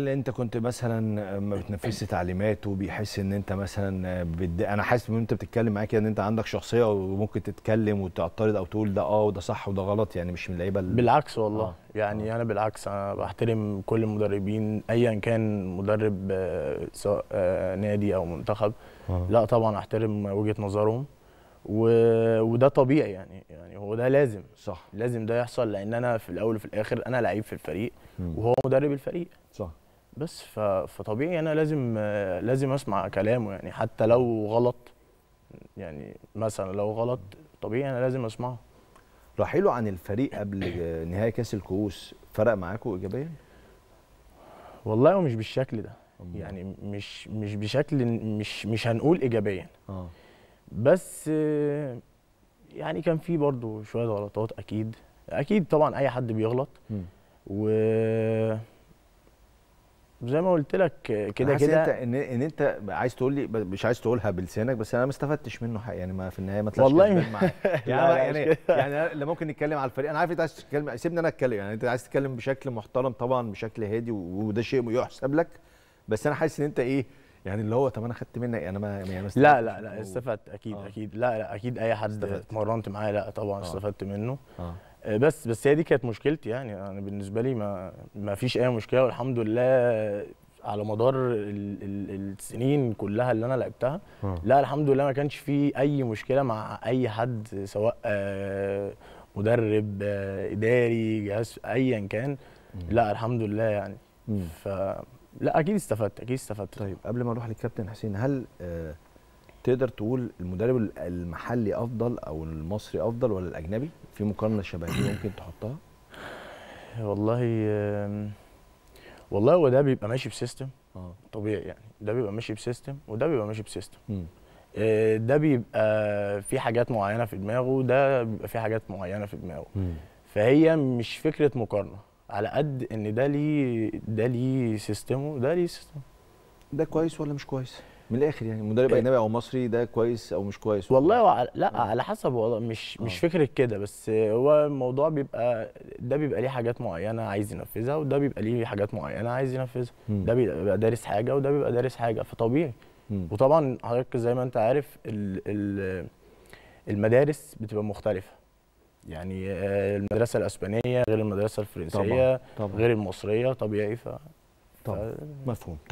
هل انت كنت مثلا ما بتنفذش تعليمات وبيحس ان انت مثلا بد... انا حاسس ان انت بتتكلم معايا كده ان انت عندك شخصيه وممكن تتكلم وتعترض او تقول ده اه وده صح وده غلط يعني مش من اللعيبه اللي... بالعكس والله آه. يعني آه. انا بالعكس انا بحترم كل المدربين ايا كان مدرب آه، سواء آه، نادي او منتخب آه. لا طبعا احترم وجهه نظرهم و... وده طبيعي يعني يعني هو ده لازم صح لازم ده يحصل لان انا في الاول وفي الاخر انا لعيب في الفريق م. وهو مدرب الفريق صح بس فطبيعي انا لازم لازم اسمع كلامه يعني حتى لو غلط يعني مثلا لو غلط طبيعي انا لازم اسمعه رحيله عن الفريق قبل نهائي كاس الكؤوس فرق معاكم ايجابيا والله ومش بالشكل ده أمم. يعني مش مش بشكل مش مش هنقول ايجابيا اه بس يعني كان في برضه شويه غلطات اكيد اكيد طبعا اي حد بيغلط م. أمم. و زي ما قلت لك كده كده ان ان انت عايز تقول لي مش عايز تقولها بلسانك بس انا ما استفدتش منه حاجه يعني ما في النهايه ما طلعش والله يعني يعني, يعني اللي ممكن نتكلم على الفريق انا عارف انت عايز تتكلم سيبني انا اتكلم يعني انت عايز تتكلم بشكل محترم طبعا بشكل هادي وده شيء يحسب لك بس انا حاسس ان انت ايه يعني اللي هو طب انا خدت منك انا ما يعني لا لا لا استفدت اكيد آه. اكيد لا لا اكيد اي حد اتمرنت معايا لا طبعا آه. استفدت منه آه. آه، بس بس هي دي كانت مشكلتي يعني انا بالنسبه لي ما ما فيش اي مشكله والحمد لله على مدار السنين كلها اللي انا لعبتها آه. لا الحمد لله ما كانش في اي مشكله مع اي حد سواء آه، مدرب اداري جهاز ايا كان لا الحمد لله يعني ف لا اكيد استفدت اكيد استفدت طيب قبل ما اروح للكابتن حسين هل تقدر تقول المدرب المحلي افضل او المصري افضل ولا الاجنبي في مقارنه شبه دي ممكن تحطها والله والله هو ده بيبقى ماشي بسيستم آه. طبيعي يعني ده بيبقى ماشي بسيستم وده بيبقى ماشي بسيستم آه، ده بيبقى في حاجات معينه في دماغه ده بيبقى في حاجات معينه في دماغه فهي مش فكره مقارنه على قد ان ده ليه ده ليه سيستمه ده ليه سيستمه ده كويس ولا مش كويس من الاخر يعني مدرب إيه. اجنبي او مصري ده كويس او مش كويس والله وعلى... لا على حسب والله مش آه. مش فكره كده بس هو الموضوع بيبقى ده بيبقى ليه حاجات معينه عايز ينفذها وده بيبقى ليه حاجات معينه عايز ينفذها ده بيبقى دارس حاجه وده بيبقى دارس حاجه فطبيعي م. وطبعا حضرتك زي ما انت عارف الـ الـ المدارس بتبقى مختلفه يعني آه، المدرسه الاسبانيه غير المدرسه الفرنسيه طبعًا. طبعًا. غير المصريه طبيعي ف طبعا ف... مفهوم طيب